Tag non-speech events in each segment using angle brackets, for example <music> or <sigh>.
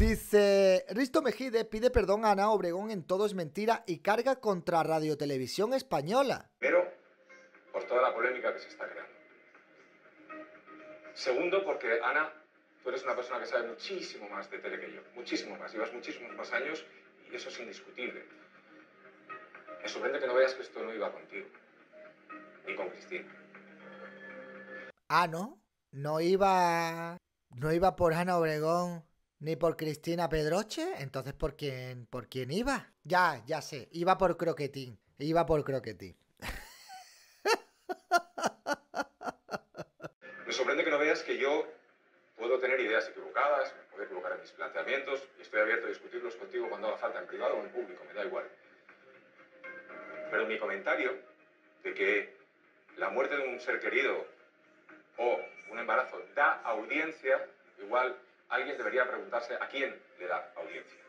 Dice, Risto Mejide pide perdón a Ana Obregón en Todo es Mentira y carga contra Radio Televisión Española. Pero, por toda la polémica que se está creando. Segundo, porque Ana, tú eres una persona que sabe muchísimo más de tele que yo. Muchísimo más. Llevas muchísimos más años y eso es indiscutible. Me sorprende que no veas que esto no iba contigo. Ni con Cristina. Ah, ¿no? No iba... No iba por Ana Obregón ni por Cristina Pedroche, entonces ¿por quién, por quién iba? Ya, ya sé, iba por Croquetín, iba por Croquetín. <laughs> Me sorprende que no veas que yo puedo tener ideas equivocadas, me puedo equivocar mis planteamientos y estoy abierto a discutirlos contigo cuando haga falta en privado o en público, me da igual. Pero mi comentario de que la muerte de un ser querido o un embarazo da audiencia, igual alguien debería preguntarse a quién le da audiencia.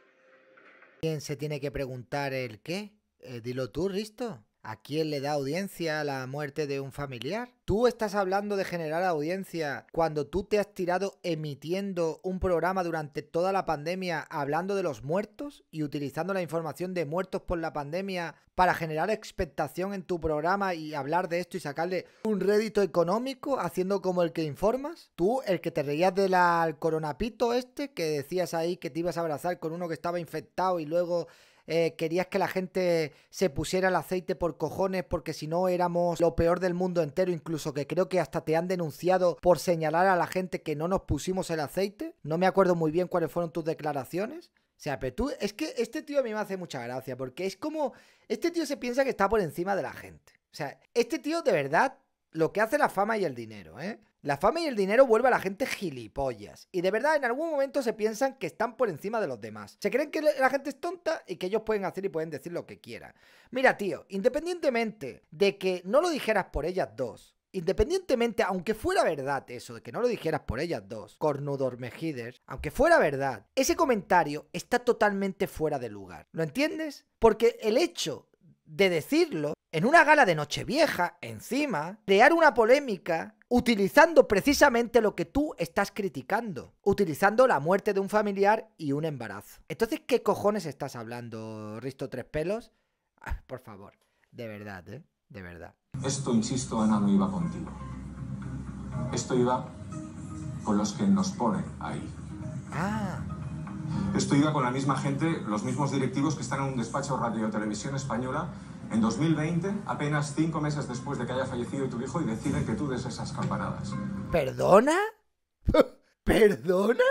¿Quién se tiene que preguntar el qué? Eh, dilo tú, Risto. ¿A quién le da audiencia la muerte de un familiar? ¿Tú estás hablando de generar audiencia cuando tú te has tirado emitiendo un programa durante toda la pandemia hablando de los muertos y utilizando la información de muertos por la pandemia para generar expectación en tu programa y hablar de esto y sacarle un rédito económico haciendo como el que informas? ¿Tú, el que te reías del coronapito este, que decías ahí que te ibas a abrazar con uno que estaba infectado y luego eh, querías que la gente se pusiera el aceite por cojones porque si no éramos lo peor del mundo entero, incluso que creo que hasta te han denunciado por señalar a la gente que no nos pusimos el aceite. No me acuerdo muy bien cuáles fueron tus declaraciones. O sea, pero tú, es que este tío a mí me hace mucha gracia, porque es como, este tío se piensa que está por encima de la gente. O sea, este tío de verdad, lo que hace la fama y el dinero, ¿eh? La fama y el dinero vuelve a la gente gilipollas. Y de verdad, en algún momento se piensan que están por encima de los demás. Se creen que la gente es tonta y que ellos pueden hacer y pueden decir lo que quieran. Mira, tío, independientemente de que no lo dijeras por ellas dos, Independientemente, aunque fuera verdad eso, de que no lo dijeras por ellas dos, Mejides, aunque fuera verdad, ese comentario está totalmente fuera de lugar. ¿Lo entiendes? Porque el hecho de decirlo en una gala de Nochevieja, encima, crear una polémica utilizando precisamente lo que tú estás criticando, utilizando la muerte de un familiar y un embarazo. Entonces, ¿qué cojones estás hablando, Risto Tres Pelos? Ah, por favor, de verdad, ¿eh? De verdad. Esto, insisto, Ana, no iba contigo. Esto iba con los que nos ponen ahí. Ah. Esto iba con la misma gente, los mismos directivos que están en un despacho Radio Televisión Española en 2020, apenas cinco meses después de que haya fallecido tu hijo, y decide que tú des esas campanadas. ¿Perdona? <laughs> ¿Perdona?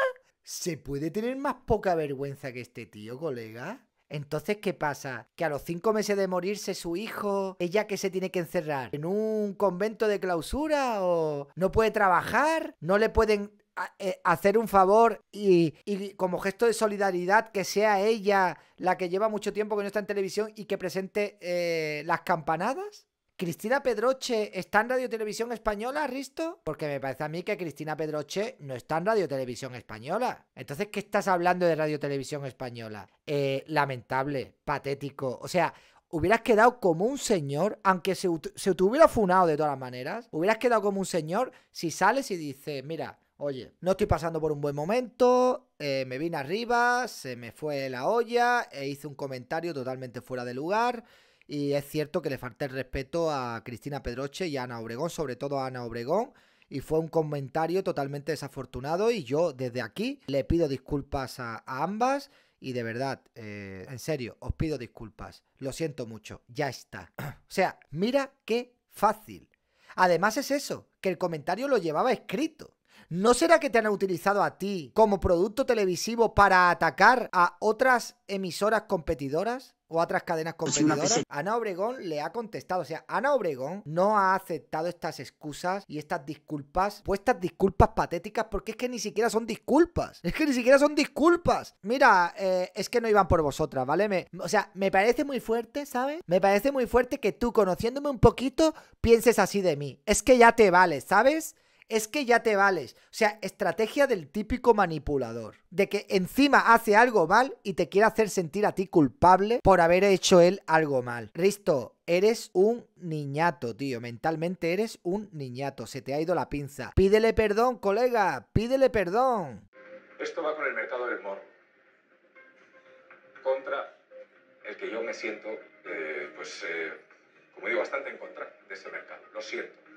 ¿Se puede tener más poca vergüenza que este tío, colega? Entonces, ¿qué pasa? Que a los cinco meses de morirse su hijo, ella que se tiene que encerrar en un convento de clausura o no puede trabajar, no le pueden eh, hacer un favor y, como gesto de solidaridad que sea ella la que lleva mucho tiempo que no está en televisión y que presente eh, las campanadas? ¿Cristina Pedroche está en Radio Televisión Española, Risto? Porque me parece a mí que Cristina Pedroche no está en Radio Televisión Española. Entonces, ¿qué estás hablando de Radio Televisión Española? Eh, lamentable, patético. O sea, hubieras quedado como un señor, aunque se, se te hubiera funado de todas maneras, hubieras quedado como un señor si sales y dices, mira, oye, no estoy pasando por un buen momento, eh, me vine arriba, se me fue la olla e hice un comentario totalmente fuera de lugar. Y es cierto que le falté el respeto a Cristina Pedroche y a Ana Obregón, sobre todo a Ana Obregón. Y fue un comentario totalmente desafortunado y yo desde aquí le pido disculpas a, ambas. Y de verdad, eh, en serio, os pido disculpas. Lo siento mucho. Ya está. <clears throat> O sea, mira qué fácil. Además es eso, que el comentario lo llevaba escrito. ¿no será que te han utilizado a ti como producto televisivo para atacar a otras emisoras competidoras? o a otras cadenas competidoras. Ana Obregón le ha contestado. O sea, Ana Obregón no ha aceptado estas excusas y estas disculpas, puestas disculpas patéticas, porque es que ni siquiera son disculpas. Es que ni siquiera son disculpas. Mira, eh, es que no iban por vosotras, ¿vale? o sea, me parece muy fuerte, ¿sabes? Me parece muy fuerte que tú, conociéndome un poquito, pienses así de mí. Es que ya te vale, ¿sabes? es que ya te vales. O sea, estrategia del típico manipulador. De que encima hace algo mal y te quiere hacer sentir a ti culpable por haber hecho él algo mal. Risto, eres un niñato, tío. Mentalmente eres un niñato. Se te ha ido la pinza. Pídele perdón, colega. Pídele perdón. Esto va con el mercado del morro. Contra el que yo me siento, eh, pues, eh, como digo, bastante en contra de ese mercado. Lo siento.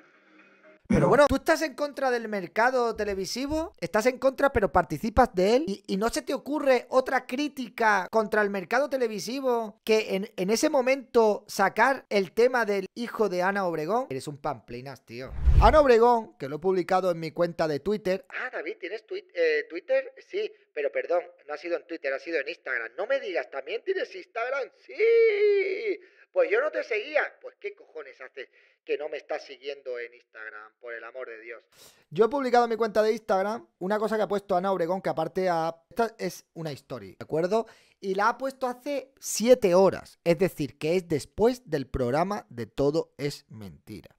Pero bueno, tú estás en contra del mercado televisivo, estás en contra, pero participas de él. ¿Y, no se te ocurre otra crítica contra el mercado televisivo que en, ese momento sacar el tema del hijo de Ana Obregón? Eres un pamplinas, tío. Ana Obregón, que lo he publicado en mi cuenta de Twitter. Ah, David, ¿tienes eh, Twitter? Sí, pero perdón, no ha sido en Twitter, ha sido en Instagram. No me digas, ¿también tienes Instagram? Sí. Pues yo no te seguía. Pues qué cojones haces que no me está siguiendo en Instagram, por el amor de Dios. Yo he publicado mi cuenta de Instagram una cosa que ha puesto Ana Obregón, que aparte a... Esta es una historia, ¿de acuerdo? Y la ha puesto hace ...siete horas, es decir, que es después del programa de Todo es Mentira.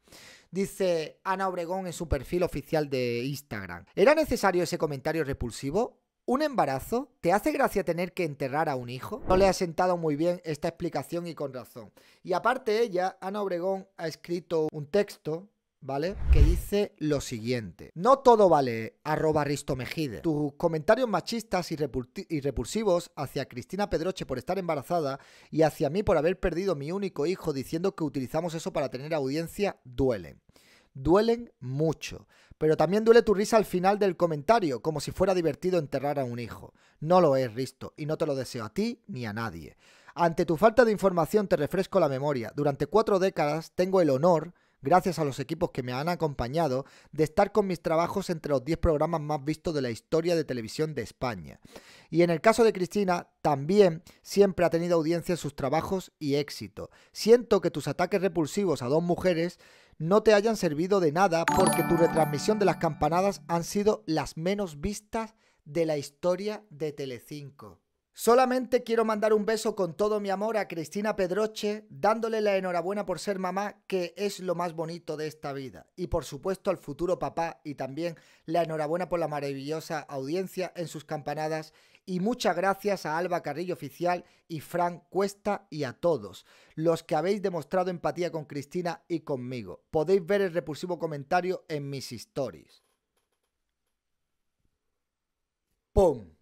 Dice Ana Obregón en su perfil oficial de Instagram. ¿Era necesario ese comentario repulsivo? ¿Un embarazo? ¿Te hace gracia tener que enterrar a un hijo? No le ha sentado muy bien esta explicación y con razón. Y aparte ella, Ana Obregón ha escrito un texto, ¿vale? Que dice lo siguiente. No todo vale, arroba Ristomejide. Tus comentarios machistas y repulsivos hacia Cristina Pedroche por estar embarazada y hacia mí por haber perdido mi único hijo diciendo que utilizamos eso para tener audiencia duelen duelen mucho. Pero también duele tu risa al final del comentario, como si fuera divertido enterrar a un hijo. No lo es, Risto, y no te lo deseo a ti ni a nadie. Ante tu falta de información te refresco la memoria. Durante cuatro décadas tengo el honor gracias a los equipos que me han acompañado, de estar con mis trabajos entre los 10 programas más vistos de la historia de televisión de España. Y en el caso de Cristina, también siempre ha tenido audiencia en sus trabajos y éxito. Siento que tus ataques repulsivos a dos mujeres no te hayan servido de nada porque tu retransmisión de las campanadas han sido las menos vistas de la historia de Telecinco. Solamente quiero mandar un beso con todo mi amor a Cristina Pedroche, dándole la enhorabuena por ser mamá, que es lo más bonito de esta vida. Y por supuesto al futuro papá y también la enhorabuena por la maravillosa audiencia en sus campanadas. Y muchas gracias a Alba Carrillo Oficial y Fran Cuesta y a todos los que habéis demostrado empatía con Cristina y conmigo. Podéis ver el repulsivo comentario en mis stories. ¡Pum!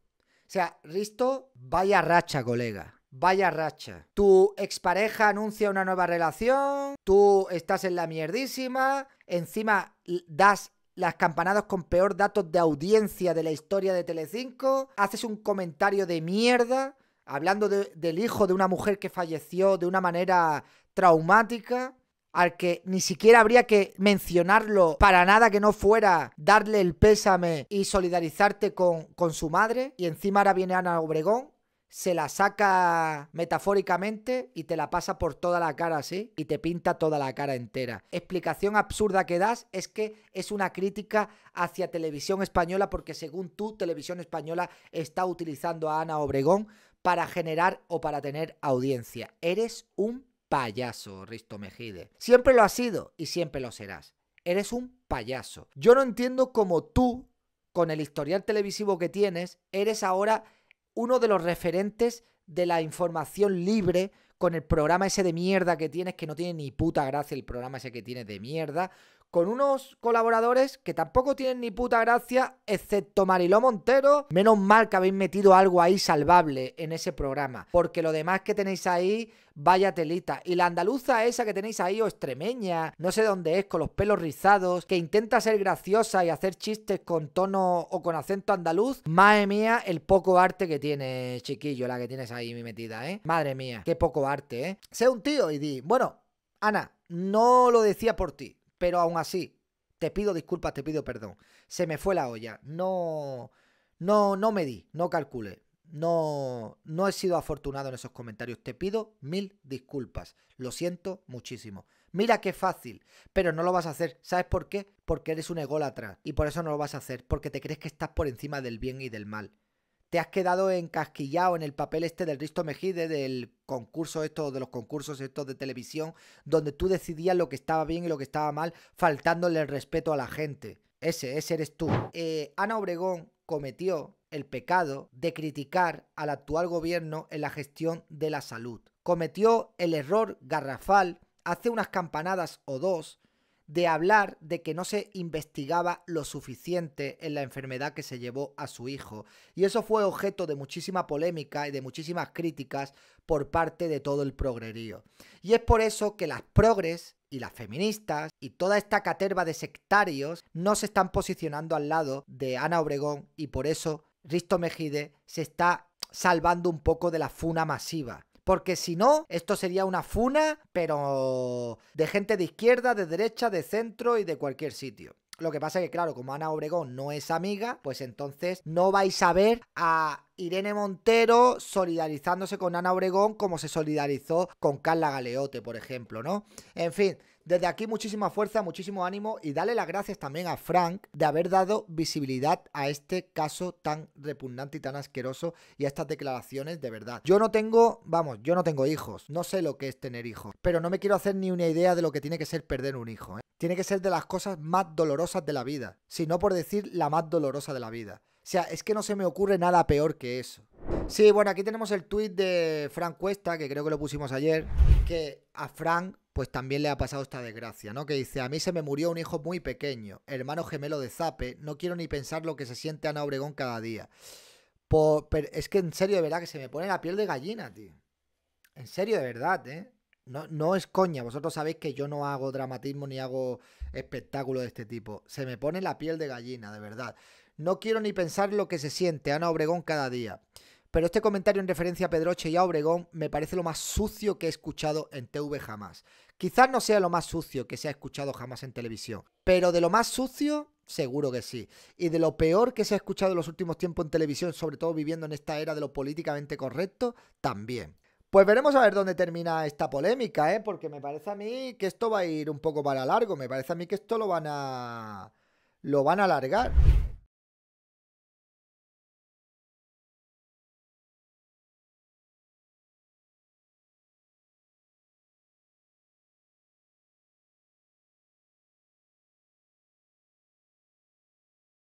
O sea, Risto, vaya racha, colega. Vaya racha. Tu expareja anuncia una nueva relación, tú estás en la mierdísima, encima das las campanadas con peor datos de audiencia de la historia de Telecinco, haces un comentario de mierda hablando del hijo de una mujer que falleció de una manera traumática al que ni siquiera habría que mencionarlo para nada que no fuera darle el pésame y solidarizarte con, con su madre. Y encima ahora viene Ana Obregón, se la saca metafóricamente y te la pasa por toda la cara así y te pinta toda la cara entera. Explicación absurda que das es que es una crítica hacia televisión española porque según tú televisión española está utilizando a Ana Obregón para generar o para tener audiencia. Eres un payaso, Risto Mejide. Siempre lo has sido y siempre lo serás. Eres un payaso. Yo no entiendo cómo tú, con el historial televisivo que tienes, eres ahora uno de los referentes de la información libre con el programa ese de mierda que tienes, que no tiene ni puta gracia el programa ese que tienes de mierda, con unos colaboradores que tampoco tienen ni puta gracia, excepto Mariló Montero. Menos mal que habéis metido algo ahí salvable en ese programa, porque lo demás que tenéis ahí, vaya telita. Y la andaluza esa que tenéis ahí, o extremeña, no sé dónde es, con los pelos rizados, que intenta ser graciosa y hacer chistes con tono o con acento andaluz, madre mía, el poco arte que tiene, chiquillo, la que tienes ahí mi metida, ¿eh? Madre mía, qué poco arte, ¿eh? Sé un tío y di, bueno, Ana, no lo decía por ti pero aún así, te pido disculpas, te pido perdón. Se me fue la olla. No, no, no me di, no calculé. No, no he sido afortunado en esos comentarios. Te pido mil disculpas. Lo siento muchísimo. Mira qué fácil, pero no lo vas a hacer. ¿Sabes por qué? Porque eres un ególatra y por eso no lo vas a hacer, porque te crees que estás por encima del bien y del mal te has quedado encasquillado en el papel este del Risto Mejide, del concurso esto, de los concursos estos de televisión, donde tú decidías lo que estaba bien y lo que estaba mal, faltándole el respeto a la gente. Ese, ese eres tú. Eh, Ana Obregón cometió el pecado de criticar al actual gobierno en la gestión de la salud. Cometió el error garrafal hace unas campanadas o dos de hablar de que no se investigaba lo suficiente en la enfermedad que se llevó a su hijo. Y eso fue objeto de muchísima polémica y de muchísimas críticas por parte de todo el progrerío. Y es por eso que las progres y las feministas y toda esta caterva de sectarios no se están posicionando al lado de Ana Obregón y por eso Risto Mejide se está salvando un poco de la funa masiva porque si no, esto sería una funa, pero de gente de izquierda, de derecha, de centro y de cualquier sitio. Lo que pasa es que, claro, como Ana Obregón no es amiga, pues entonces no vais a ver a Irene Montero solidarizándose con Ana Obregón como se solidarizó con Carla Galeote, por ejemplo, ¿no? En fin, desde aquí muchísima fuerza, muchísimo ánimo y dale las gracias también a Frank de haber dado visibilidad a este caso tan repugnante y tan asqueroso y a estas declaraciones de verdad. Yo no tengo, vamos, yo no tengo hijos, no sé lo que es tener hijos, pero no me quiero hacer ni una idea de lo que tiene que ser perder un hijo. ¿eh? Tiene que ser de las cosas más dolorosas de la vida, si no por decir la más dolorosa de la vida. O sea, es que no se me ocurre nada peor que eso. Sí, bueno, aquí tenemos el tuit de Frank Cuesta, que creo que lo pusimos ayer, que a Frank pues también le ha pasado esta desgracia, ¿no? Que dice, a mí se me murió un hijo muy pequeño, hermano gemelo de Zape, no quiero ni pensar lo que se siente Ana Obregón cada día. es que en serio, de verdad, que se me pone la piel de gallina, tío. En serio, de verdad, ¿eh? No, no es coña, vosotros sabéis que yo no hago dramatismo ni hago espectáculo de este tipo. Se me pone la piel de gallina, de verdad. No quiero ni pensar lo que se siente Ana Obregón cada día. Pero este comentario en referencia a Pedroche y a Obregón me parece lo más sucio que he escuchado en TV jamás. Quizás no sea lo más sucio que se ha escuchado jamás en televisión, pero de lo más sucio, seguro que sí. Y de lo peor que se ha escuchado en los últimos tiempos en televisión, sobre todo viviendo en esta era de lo políticamente correcto, también. Pues veremos a ver dónde termina esta polémica, ¿eh? Porque me parece a mí que esto va a ir un poco para largo. Me parece a mí que esto lo van a. lo van a alargar.